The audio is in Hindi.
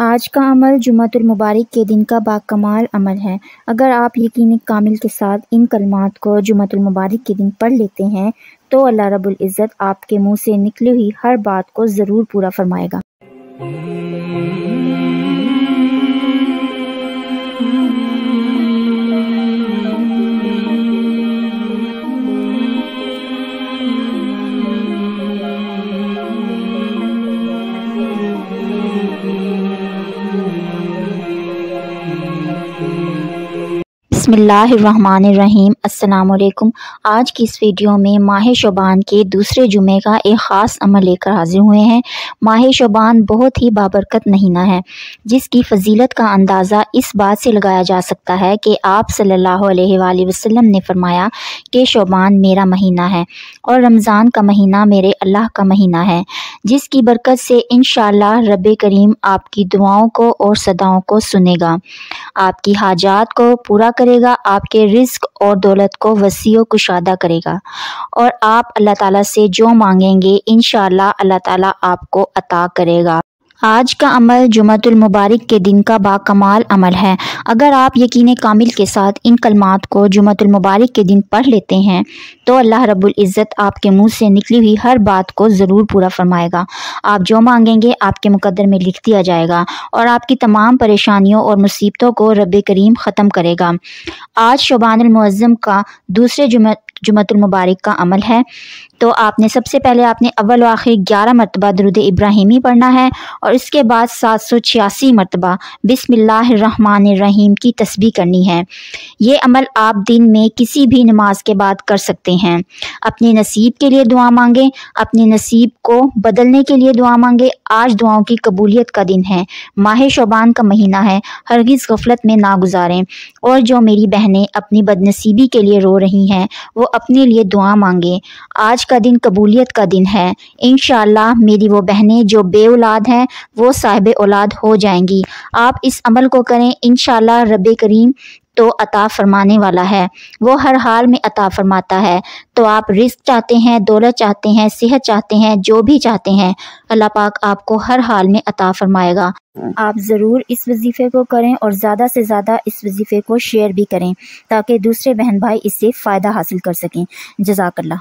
आज का अमल मुबारक के दिन का बाकमाल अमल है अगर आप यकीन कामिल के साथ इन कलमात को मुबारक के दिन पढ़ लेते हैं तो अल्लाह रब्ल आपके मुंह से निकली हुई हर बात को ज़रूर पूरा फरमाएगा बसमीम् अल्लाम आज की इस वीडियो में माह शोबान के दूसरे जुमे का एक ख़ास अमल लेकर हाजिर हुए हैं माह शोबान बहुत ही बाबरकत महीना है जिसकी फजीलत का अंदाज़ा इस बात से लगाया जा सकता है कि आप सल्लल्लाहु अलैहि वसल्लम ने फरमाया कि शोबान मेरा महीना है और रमज़ान का महीना मेरे अल्लाह का महीना है जिसकी बरकत से इन रब करीम आपकी दुआओं को और सदाओं को सुनेगा आपकी हाजात को पूरा कर करेगा आपके रिस्क और दौलत को वसी व कुशादा करेगा और आप अल्लाह ताला से जो मांगेंगे इन अल्लाह ताला आपको अता करेगा आज का अमल जुमतुल मुबारक के दिन का बाकमाल अमल है अगर आप यकीन कामिल के साथ इन कलमात को जुमतुल मुबारक के दिन पढ़ लेते हैं तो अल्लाह रब्बुल इज़्ज़त आपके मुंह से निकली हुई हर बात को ज़रूर पूरा फरमाएगा आप जो मांगेंगे आपके मुकदर में लिख दिया जाएगा और आपकी तमाम परेशानियों और मुसीबतों को रब करीम ख़त्म करेगा आज शबानमज़म का दूसरे जुमतुल मुबारक का अमल है तो आपने सबसे पहले आपने अव्वल आखिर ग्यारह मरतबा दरुद इब्राहिमी पढ़ना है और इसके बाद सात सौ छियासी मरतबा रहीम की तस्बी करनी है ये अमल आप दिन में किसी भी नमाज के बाद कर सकते हैं अपने नसीब के लिए दुआ मांगें अपने नसीब को बदलने के लिए दुआ मांगें आज दुआओं की कबूलियत का दिन है माह शोबान का महीना है हरगिज़ गफलत में ना गुजारें और जो मेरी बहनें अपनी बदनसीबी के लिए रो रही हैं वो अपने लिए दुआ मांगें आज का दिन कबूलियत का दिन है इन मेरी वो बहनें जो बे औलाद हैं वो साहिब औलाद हो जाएंगी आप इस अमल को करें इन रब करीम तो अता फरमाने वाला है वो हर हाल में अता फरमाता है तो आप रिस्क चाहते हैं दौलत चाहते हैं सेहत चाहते हैं जो भी चाहते हैं अल्लाह पाक आपको हर हाल में अता फरमाएगा आप ज़रूर इस वजीफ़े को करें और ज़्यादा से ज़्यादा इस वजीफ़े को शेयर भी करें ताकि दूसरे बहन भाई इससे फ़ायदा हासिल कर सकें जजाकल्ला